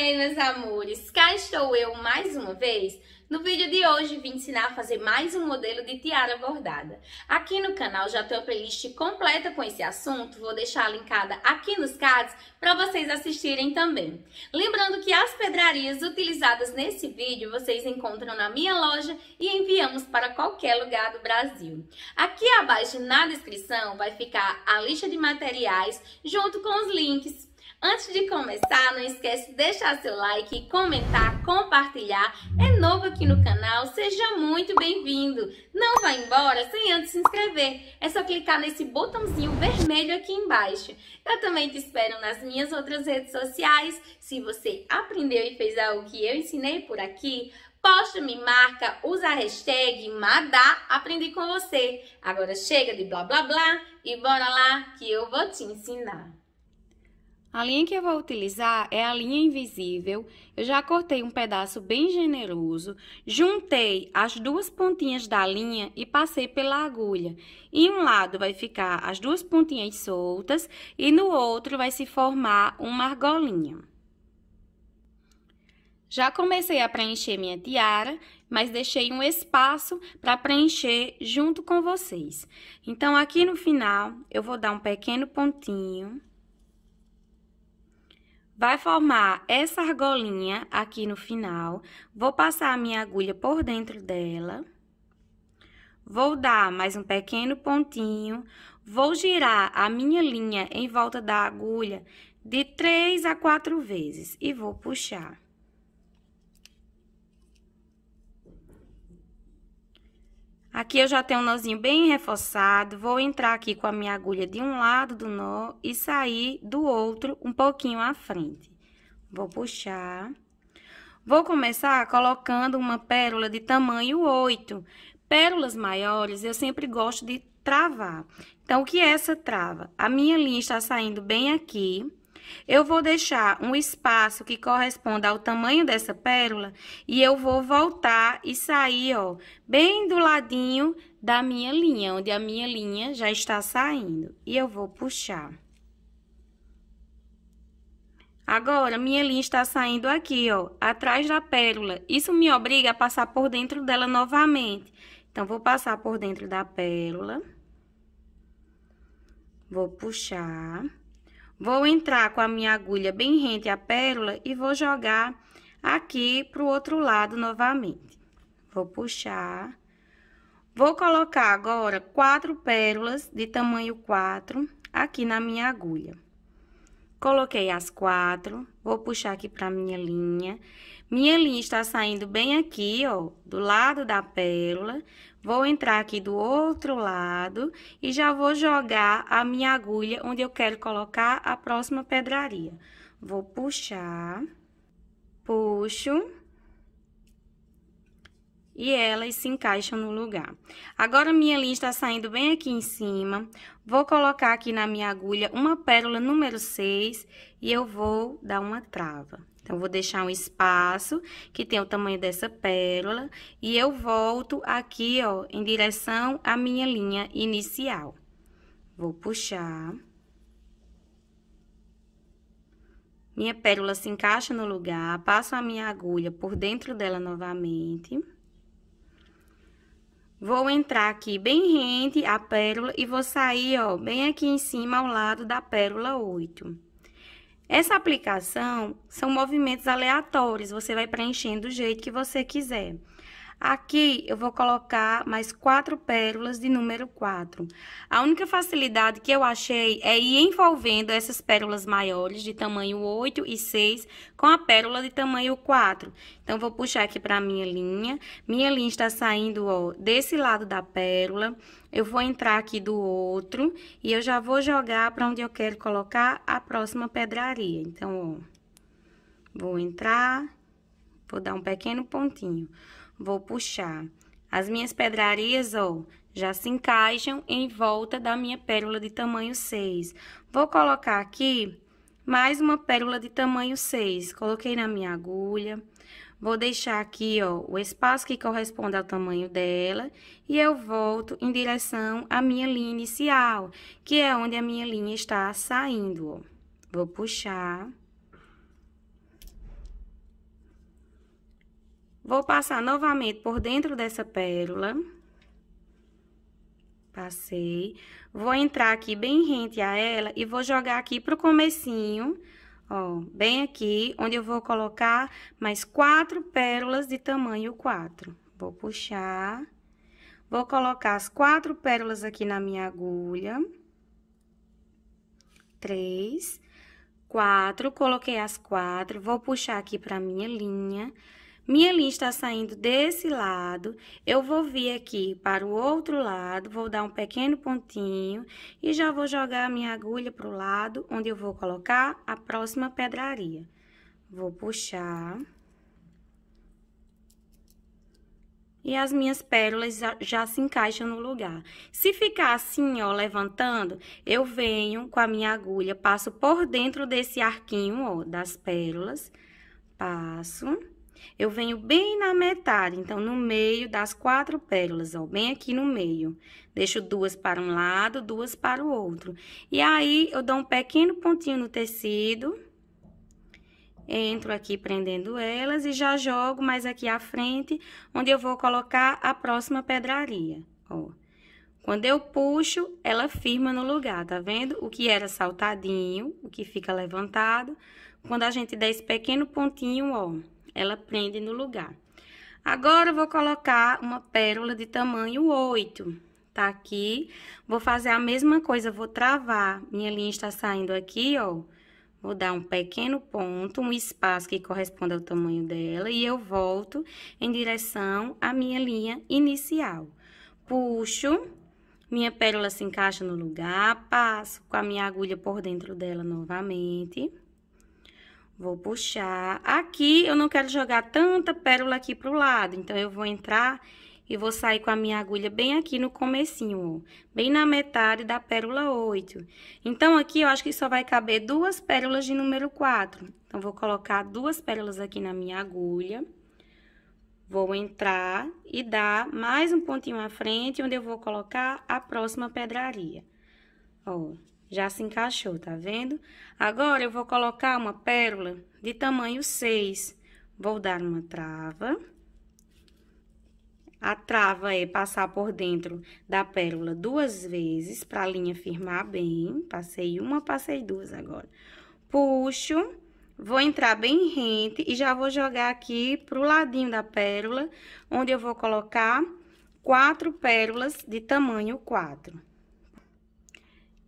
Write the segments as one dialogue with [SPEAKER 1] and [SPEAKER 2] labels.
[SPEAKER 1] bem, meus amores? Cá estou eu mais uma vez. No vídeo de hoje vim ensinar a fazer mais um modelo de tiara bordada. Aqui no canal já tem a playlist completa com esse assunto, vou deixar linkada aqui nos cards para vocês assistirem também. Lembrando que as pedrarias utilizadas nesse vídeo vocês encontram na minha loja e enviamos para qualquer lugar do Brasil. Aqui abaixo na descrição vai ficar a lista de materiais junto com os links. Antes de começar, não esquece de deixar seu like, comentar, compartilhar. É novo aqui no canal, seja muito bem-vindo. Não vá embora sem antes se inscrever. É só clicar nesse botãozinho vermelho aqui embaixo. Eu também te espero nas minhas outras redes sociais. Se você aprendeu e fez algo que eu ensinei por aqui, posta, me marca, usa a hashtag Madá Aprendi com você. Agora chega de blá blá blá e bora lá que eu vou te ensinar. A linha que eu vou utilizar é a linha invisível. Eu já cortei um pedaço bem generoso, juntei as duas pontinhas da linha e passei pela agulha. Em um lado vai ficar as duas pontinhas soltas e no outro vai se formar uma argolinha. Já comecei a preencher minha tiara, mas deixei um espaço para preencher junto com vocês. Então, aqui no final, eu vou dar um pequeno pontinho Vai formar essa argolinha aqui no final. Vou passar a minha agulha por dentro dela. Vou dar mais um pequeno pontinho. Vou girar a minha linha em volta da agulha de três a quatro vezes e vou puxar. Aqui eu já tenho um nozinho bem reforçado, vou entrar aqui com a minha agulha de um lado do nó e sair do outro um pouquinho à frente. Vou puxar. Vou começar colocando uma pérola de tamanho 8. Pérolas maiores eu sempre gosto de travar. Então, o que é essa trava? A minha linha está saindo bem aqui. Eu vou deixar um espaço que corresponda ao tamanho dessa pérola e eu vou voltar e sair, ó, bem do ladinho da minha linha, onde a minha linha já está saindo. E eu vou puxar. Agora, minha linha está saindo aqui, ó, atrás da pérola. Isso me obriga a passar por dentro dela novamente. Então, vou passar por dentro da pérola. Vou puxar. Vou entrar com a minha agulha bem rente à pérola e vou jogar aqui pro outro lado novamente. Vou puxar. Vou colocar agora quatro pérolas de tamanho 4 aqui na minha agulha. Coloquei as quatro, vou puxar aqui pra minha linha. Minha linha está saindo bem aqui, ó, do lado da pérola. Vou entrar aqui do outro lado e já vou jogar a minha agulha onde eu quero colocar a próxima pedraria. Vou puxar, puxo e elas se encaixam no lugar. Agora, minha linha está saindo bem aqui em cima. Vou colocar aqui na minha agulha uma pérola número 6 e eu vou dar uma trava. Então, vou deixar um espaço que tem o tamanho dessa pérola e eu volto aqui, ó, em direção à minha linha inicial. Vou puxar. Minha pérola se encaixa no lugar, passo a minha agulha por dentro dela novamente. Vou entrar aqui bem rente à pérola e vou sair, ó, bem aqui em cima ao lado da pérola 8. Essa aplicação são movimentos aleatórios, você vai preenchendo do jeito que você quiser. Aqui eu vou colocar mais quatro pérolas de número 4. A única facilidade que eu achei é ir envolvendo essas pérolas maiores de tamanho 8 e 6 com a pérola de tamanho 4. Então, vou puxar aqui para minha linha. Minha linha está saindo, ó, desse lado da pérola. Eu vou entrar aqui do outro e eu já vou jogar para onde eu quero colocar a próxima pedraria. Então, ó, vou entrar, vou dar um pequeno pontinho. Vou puxar. As minhas pedrarias, ó, já se encaixam em volta da minha pérola de tamanho 6. Vou colocar aqui mais uma pérola de tamanho 6. Coloquei na minha agulha. Vou deixar aqui, ó, o espaço que corresponde ao tamanho dela. E eu volto em direção à minha linha inicial, que é onde a minha linha está saindo, ó. Vou puxar. Vou passar novamente por dentro dessa pérola. Passei. Vou entrar aqui bem rente a ela e vou jogar aqui pro comecinho, ó, bem aqui, onde eu vou colocar mais quatro pérolas de tamanho 4. Vou puxar. Vou colocar as quatro pérolas aqui na minha agulha. Três, quatro, coloquei as quatro, vou puxar aqui pra minha linha. Minha linha está saindo desse lado, eu vou vir aqui para o outro lado, vou dar um pequeno pontinho e já vou jogar a minha agulha para o lado, onde eu vou colocar a próxima pedraria. Vou puxar. E as minhas pérolas já, se encaixam no lugar. Se ficar assim, ó, levantando, eu venho com a minha agulha, passo por dentro desse arquinho, ó, das pérolas, passo eu venho bem na metade, então, no meio das quatro pérolas, ó, bem aqui no meio. Deixo duas para um lado, duas para o outro. E aí, eu dou um pequeno pontinho no tecido, entro aqui prendendo elas e já jogo mais aqui à frente, onde eu vou colocar a próxima pedraria, ó. Quando eu puxo, ela firma no lugar, tá vendo? O que era saltadinho, o que fica levantado. Quando a gente der esse pequeno pontinho, ó, ela prende no lugar. Agora, eu vou colocar uma pérola de tamanho 8, tá aqui. Vou fazer a mesma coisa, vou travar. Minha linha está saindo aqui, ó. Vou dar um pequeno ponto, um espaço que corresponde ao tamanho dela. E eu volto em direção à minha linha inicial. Puxo, minha pérola se encaixa no lugar, passo com a minha agulha por dentro dela novamente. Vou puxar. Aqui eu não quero jogar tanta pérola aqui pro lado, então eu vou entrar e vou sair com a minha agulha bem aqui no comecinho, ó, bem na metade da pérola 8. Então, aqui eu acho que só vai caber duas pérolas de número 4. Então, vou colocar duas pérolas aqui na minha agulha. Vou entrar e dar mais um pontinho à frente, onde eu vou colocar a próxima pedraria. Ó. Já se encaixou, tá vendo? Agora, eu vou colocar uma pérola de tamanho 6. Vou dar uma trava. A trava é passar por dentro da pérola duas vezes para a linha firmar bem. Passei uma, passei duas agora. Puxo, vou entrar bem rente e já vou jogar aqui pro ladinho da pérola, onde eu vou colocar quatro pérolas de tamanho 4.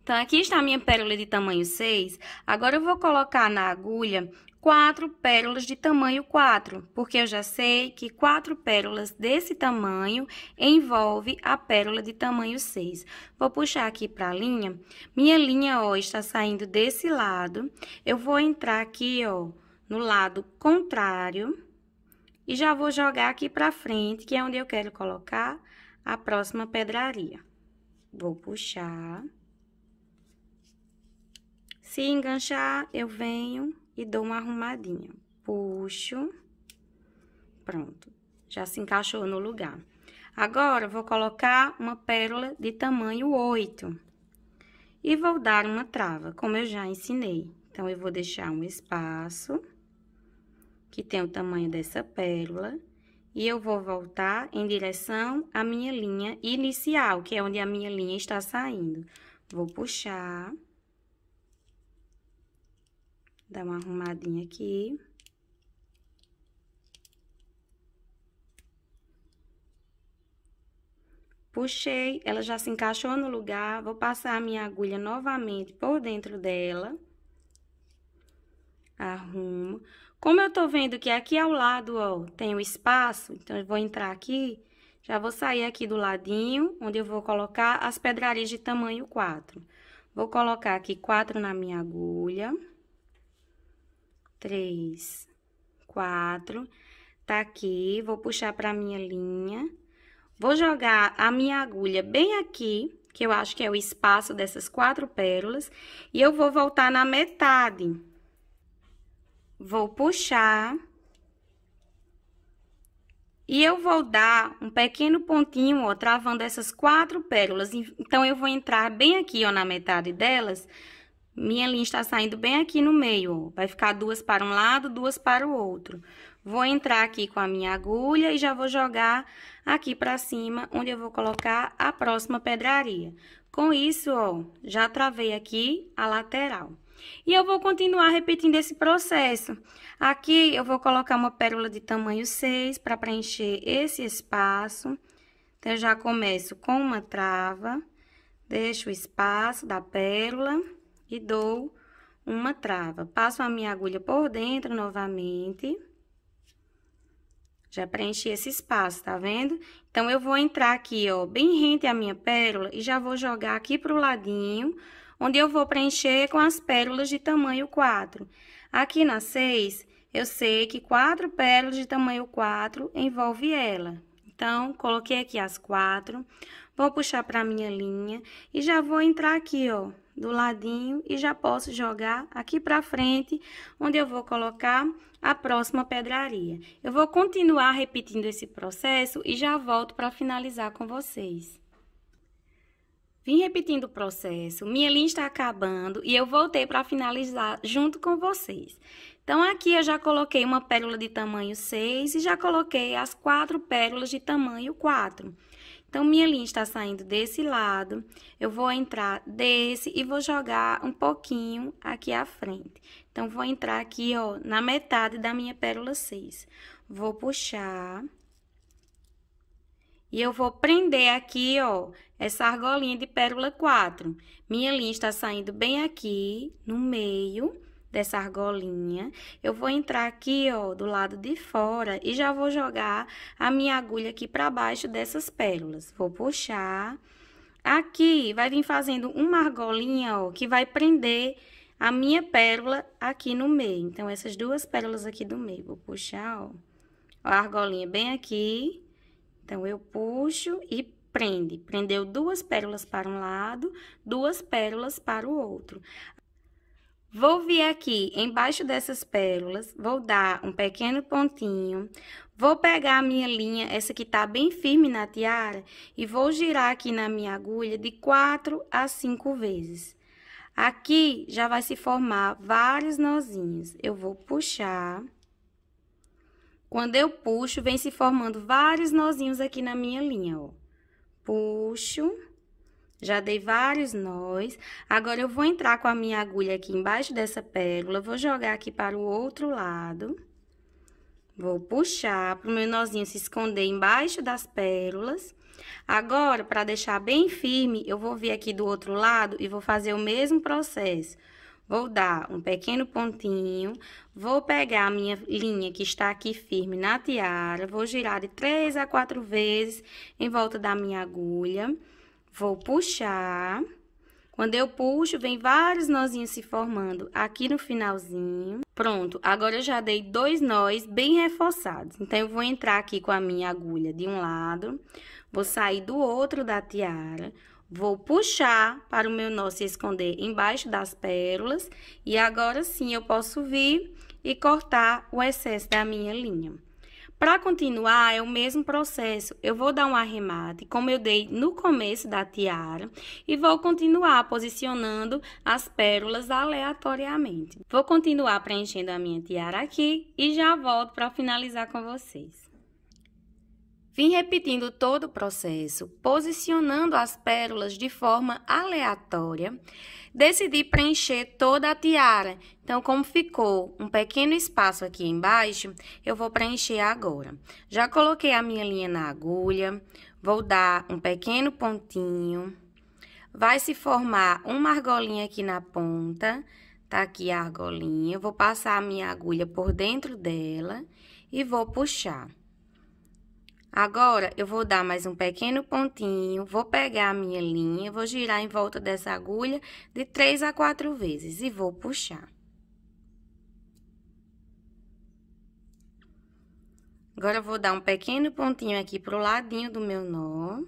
[SPEAKER 1] Então, aqui está a minha pérola de tamanho 6. Agora, eu vou colocar na agulha quatro pérolas de tamanho 4, porque eu já sei que quatro pérolas desse tamanho envolve a pérola de tamanho 6. Vou puxar aqui para a linha. Minha linha, ó, está saindo desse lado. Eu vou entrar aqui, ó, no lado contrário e já vou jogar aqui para frente, que é onde eu quero colocar a próxima pedraria. Vou puxar... Se enganchar, eu venho e dou uma arrumadinha. Puxo. Pronto. Já se encaixou no lugar. Agora, vou colocar uma pérola de tamanho 8. E vou dar uma trava, como eu já ensinei. Então, eu vou deixar um espaço, que tem o tamanho dessa pérola. E eu vou voltar em direção à minha linha inicial, que é onde a minha linha está saindo. Vou puxar... Dá uma arrumadinha aqui. Puxei, ela já se encaixou no lugar, vou passar a minha agulha novamente por dentro dela. Arrumo. Como eu tô vendo que aqui ao lado, ó, tem o espaço, então eu vou entrar aqui, já vou sair aqui do ladinho, onde eu vou colocar as pedrarias de tamanho 4. Vou colocar aqui 4 na minha agulha três, quatro. Tá aqui, vou puxar pra minha linha. Vou jogar a minha agulha bem aqui, que eu acho que é o espaço dessas quatro pérolas. E eu vou voltar na metade. Vou puxar. E eu vou dar um pequeno pontinho, ó, travando essas quatro pérolas. Então, eu vou entrar bem aqui, ó, na metade delas minha linha está saindo bem aqui no meio, vai ficar duas para um lado, duas para o outro. Vou entrar aqui com a minha agulha e já vou jogar aqui para cima, onde eu vou colocar a próxima pedraria. Com isso, ó, já travei aqui a lateral. E eu vou continuar repetindo esse processo. Aqui eu vou colocar uma pérola de tamanho 6 para preencher esse espaço. Então, eu já começo com uma trava, deixo o espaço da pérola e dou uma trava. Passo a minha agulha por dentro novamente. Já preenchi esse espaço, tá vendo? Então, eu vou entrar aqui, ó, bem rente à minha pérola e já vou jogar aqui pro ladinho, onde eu vou preencher com as pérolas de tamanho 4. Aqui na 6, eu sei que quatro pérolas de tamanho 4 envolve ela. Então, coloquei aqui as quatro, vou puxar pra minha linha e já vou entrar aqui, ó, do ladinho e já posso jogar aqui para frente, onde eu vou colocar a próxima pedraria. Eu vou continuar repetindo esse processo e já volto para finalizar com vocês. Vim repetindo o processo, minha linha está acabando e eu voltei para finalizar junto com vocês. Então, aqui eu já coloquei uma pérola de tamanho 6 e já coloquei as quatro pérolas de tamanho 4. Então, minha linha está saindo desse lado, eu vou entrar desse e vou jogar um pouquinho aqui à frente. Então, vou entrar aqui, ó, na metade da minha pérola 6. Vou puxar. E eu vou prender aqui, ó, essa argolinha de pérola 4. Minha linha está saindo bem aqui, no meio dessa argolinha. Eu vou entrar aqui, ó, do lado de fora e já vou jogar a minha agulha aqui para baixo dessas pérolas. Vou puxar. Aqui vai vir fazendo uma argolinha, ó, que vai prender a minha pérola aqui no meio. Então, essas duas pérolas aqui do meio. Vou puxar, ó, a argolinha bem aqui. Então, eu puxo e prende. Prendeu duas pérolas para um lado, duas pérolas para o outro. Vou vir aqui embaixo dessas pérolas, vou dar um pequeno pontinho, vou pegar a minha linha, essa que tá bem firme na tiara, e vou girar aqui na minha agulha de quatro a cinco vezes. Aqui já vai se formar vários nozinhos. Eu vou puxar. Quando eu puxo, vem se formando vários nozinhos aqui na minha linha, ó. Puxo. Já dei vários nós, agora eu vou entrar com a minha agulha aqui embaixo dessa pérola, vou jogar aqui para o outro lado. Vou puxar para o meu nozinho se esconder embaixo das pérolas. Agora, para deixar bem firme, eu vou vir aqui do outro lado e vou fazer o mesmo processo. Vou dar um pequeno pontinho, vou pegar a minha linha que está aqui firme na tiara, vou girar de três a quatro vezes em volta da minha agulha. Vou puxar. Quando eu puxo, vem vários nozinhos se formando aqui no finalzinho. Pronto, agora eu já dei dois nós bem reforçados. Então, eu vou entrar aqui com a minha agulha de um lado, vou sair do outro da tiara, vou puxar para o meu nó se esconder embaixo das pérolas. E agora sim, eu posso vir e cortar o excesso da minha linha. Para continuar, é o mesmo processo. Eu vou dar um arremate, como eu dei no começo da tiara, e vou continuar posicionando as pérolas aleatoriamente. Vou continuar preenchendo a minha tiara aqui e já volto para finalizar com vocês. Vim repetindo todo o processo, posicionando as pérolas de forma aleatória. Decidi preencher toda a tiara. Então, como ficou um pequeno espaço aqui embaixo, eu vou preencher agora. Já coloquei a minha linha na agulha, vou dar um pequeno pontinho. Vai se formar uma argolinha aqui na ponta, tá aqui a argolinha. vou passar a minha agulha por dentro dela e vou puxar. Agora, eu vou dar mais um pequeno pontinho, vou pegar a minha linha, vou girar em volta dessa agulha de três a quatro vezes e vou puxar. Agora, eu vou dar um pequeno pontinho aqui pro ladinho do meu nó.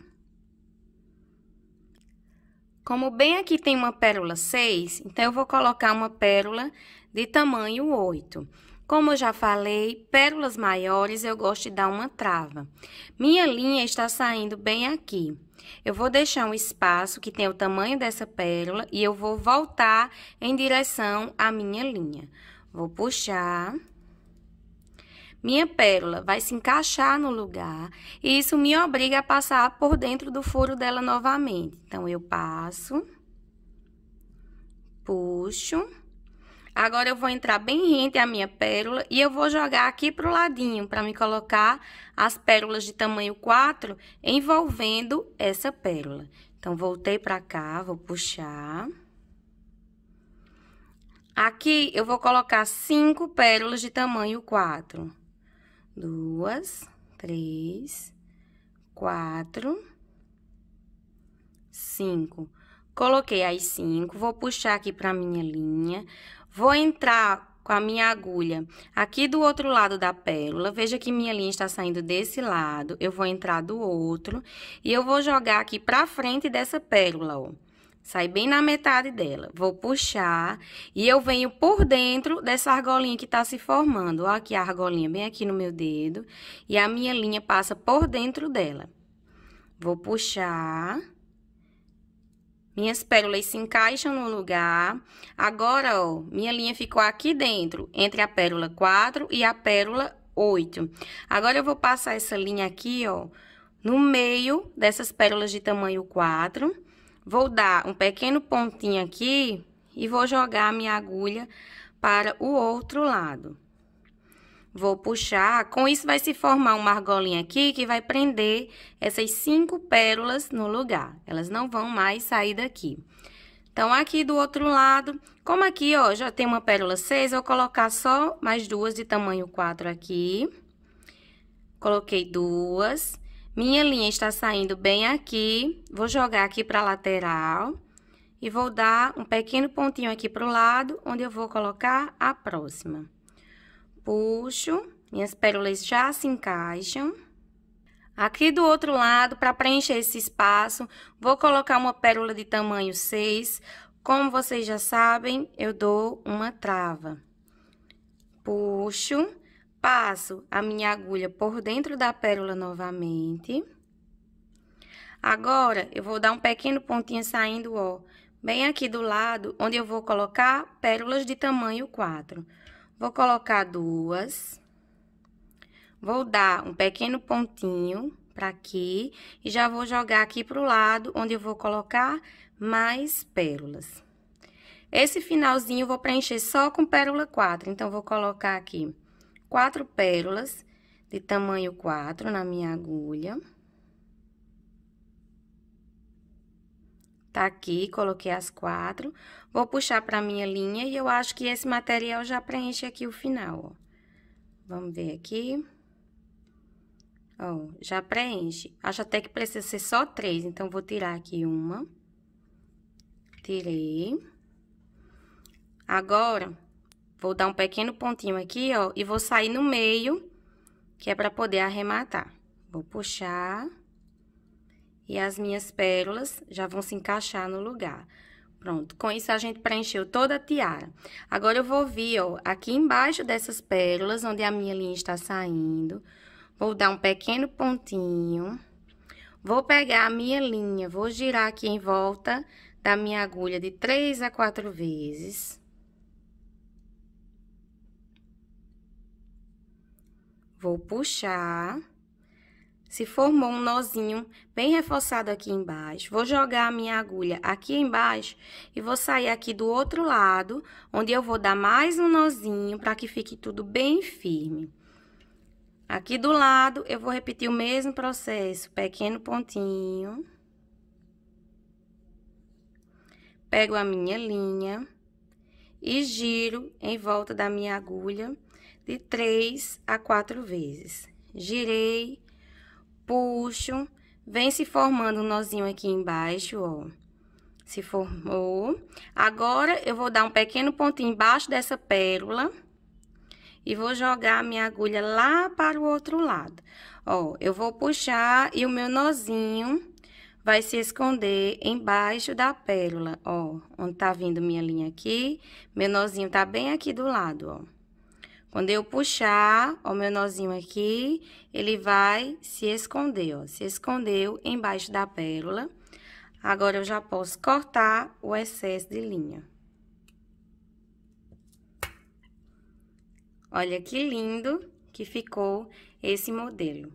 [SPEAKER 1] Como bem aqui tem uma pérola 6, então, eu vou colocar uma pérola de tamanho 8. Como eu já falei, pérolas maiores eu gosto de dar uma trava. Minha linha está saindo bem aqui. Eu vou deixar um espaço que tem o tamanho dessa pérola e eu vou voltar em direção à minha linha. Vou puxar. Minha pérola vai se encaixar no lugar e isso me obriga a passar por dentro do furo dela novamente. Então, eu passo, puxo Agora eu vou entrar bem rente à minha pérola e eu vou jogar aqui pro ladinho para me colocar as pérolas de tamanho 4 envolvendo essa pérola. Então, voltei pra cá, vou puxar. Aqui eu vou colocar cinco pérolas de tamanho 4. Duas, três, quatro, cinco. Coloquei as cinco, vou puxar aqui pra minha linha. Vou entrar com a minha agulha aqui do outro lado da pérola. Veja que minha linha está saindo desse lado. Eu vou entrar do outro e eu vou jogar aqui pra frente dessa pérola, ó. Sai bem na metade dela. Vou puxar e eu venho por dentro dessa argolinha que tá se formando. Ó, aqui a argolinha bem aqui no meu dedo. E a minha linha passa por dentro dela. Vou puxar minhas pérolas se encaixam no lugar. Agora, ó, minha linha ficou aqui dentro, entre a pérola 4 e a pérola 8. Agora, eu vou passar essa linha aqui, ó, no meio dessas pérolas de tamanho 4. Vou dar um pequeno pontinho aqui e vou jogar a minha agulha para o outro lado. Vou puxar, com isso vai se formar uma argolinha aqui que vai prender essas cinco pérolas no lugar. Elas não vão mais sair daqui. Então, aqui do outro lado, como aqui, ó, já tem uma pérola 6, vou colocar só mais duas de tamanho 4 aqui. Coloquei duas. Minha linha está saindo bem aqui, vou jogar aqui para a lateral e vou dar um pequeno pontinho aqui para o lado, onde eu vou colocar a próxima puxo, minhas pérolas já se encaixam. Aqui do outro lado, para preencher esse espaço, vou colocar uma pérola de tamanho 6. Como vocês já sabem, eu dou uma trava. Puxo, passo a minha agulha por dentro da pérola novamente. Agora, eu vou dar um pequeno pontinho saindo, ó, bem aqui do lado, onde eu vou colocar pérolas de tamanho 4. Vou colocar duas. Vou dar um pequeno pontinho para aqui e já vou jogar aqui pro lado, onde eu vou colocar mais pérolas. Esse finalzinho eu vou preencher só com pérola 4, então vou colocar aqui quatro pérolas de tamanho 4 na minha agulha. Tá aqui, coloquei as quatro. Vou puxar pra minha linha e eu acho que esse material já preenche aqui o final, ó. Vamos ver aqui. Ó, já preenche. Acho até que precisa ser só três, então vou tirar aqui uma. Tirei. Agora, vou dar um pequeno pontinho aqui, ó, e vou sair no meio, que é pra poder arrematar. Vou puxar e as minhas pérolas já vão se encaixar no lugar. Pronto, com isso a gente preencheu toda a tiara. Agora, eu vou vir, ó, aqui embaixo dessas pérolas, onde a minha linha está saindo, vou dar um pequeno pontinho, vou pegar a minha linha, vou girar aqui em volta da minha agulha de três a quatro vezes. Vou puxar. Se formou um nozinho bem reforçado aqui embaixo. Vou jogar a minha agulha aqui embaixo e vou sair aqui do outro lado, onde eu vou dar mais um nozinho para que fique tudo bem firme. Aqui do lado, eu vou repetir o mesmo processo, pequeno pontinho. Pego a minha linha e giro em volta da minha agulha de três a quatro vezes. Girei puxo, vem se formando um nozinho aqui embaixo, ó. Se formou. Agora, eu vou dar um pequeno pontinho embaixo dessa pérola e vou jogar a minha agulha lá para o outro lado. Ó, eu vou puxar e o meu nozinho vai se esconder embaixo da pérola, ó. Onde tá vindo minha linha aqui, meu nozinho tá bem aqui do lado, ó. Quando eu puxar o meu nozinho aqui, ele vai se esconder, ó. Se escondeu embaixo da pérola. Agora, eu já posso cortar o excesso de linha. Olha que lindo que ficou esse modelo.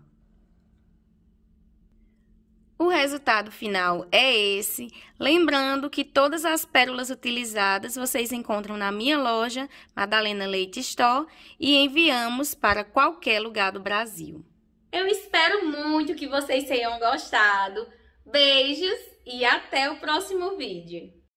[SPEAKER 1] O resultado final é esse. Lembrando que todas as pérolas utilizadas vocês encontram na minha loja, Madalena Leite Store, e enviamos para qualquer lugar do Brasil. Eu espero muito que vocês tenham gostado. Beijos e até o próximo vídeo.